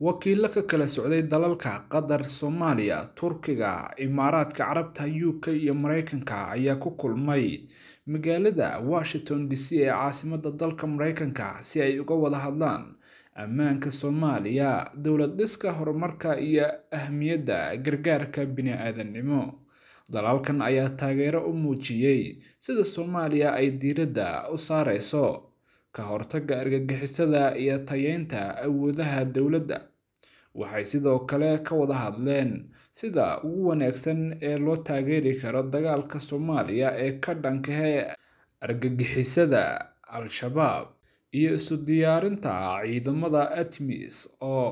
wakiilo ka kala socday dalalka qatar soomaaliya turkiga imaaraadka carabta u k iyo maraykanka ayaa ku kulmay magaalada washington d c ee caasimada dalka mareykanka si ay uga wada hadlaan ammaanka soomaaliya dowlad dhiska horumarka iyo ahmiyadda gargaarka bini aadamnimo dalalkan ayaa taageero u muujiyey sida soomaaliya ay diiradda u saareyso ka hortagga argagixisada iyo tayeynta awoodaha dowladda waxay sidoo kale ka wada hadleen sida ugu wanaagsan ee loo taageeri karo dagaalka soomaaliya ee ka dhankahe argagixisada al-shabaab iyo isu diyaarinta ciidamada atmis oo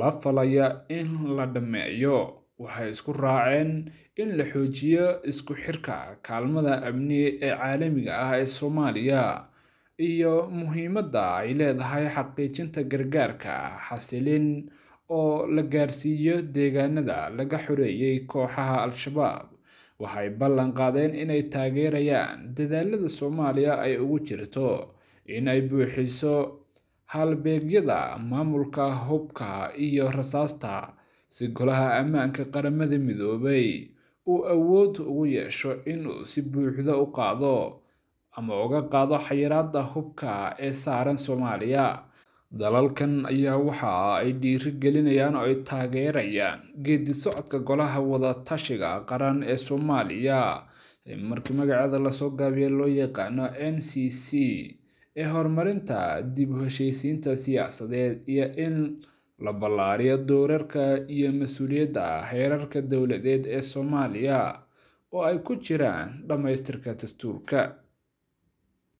la falaya in la dhameeyo waxay isku raaceen in la xoojiyo isku xirka kaalmada amni ee caalamiga ah ee soomaaliya iyo muhiimadda ay leedahay xaqiijinta gargaarka xasilin oo la gaarsiiyo deegaanada laga xoreeyay kooxaha Al-shabaab waxay ballan qaadeen inay taageerayaan dadaalada Soomaaliya ay ugu jirto in ay buuxiso halbeegyada maamulka hubka iyo rasaasta si golaha ammaanka qaramada midoobay uu awood ugu yeesho inuu si buuxda u qaado ama uga qaado xayiraadda hubka ee saaran Soomaaliya. Dalalkan ayaa waxa ay dhiiri gelinayaan oo ay taageerayaan geedi socodka golaha wadatashiga qaran ee Soomaaliya ee markii magaceeda lasoo gaabiya loo yaqaano n c c ee horumarinta dib u heshiisiinta siyaasadeed iyo in la ballaariyo doorarka iyo mas mas'uuliyadda heerarka dowladeed ee Soomaaliya oo ay ku jiraan dhamaystirka dastuurka.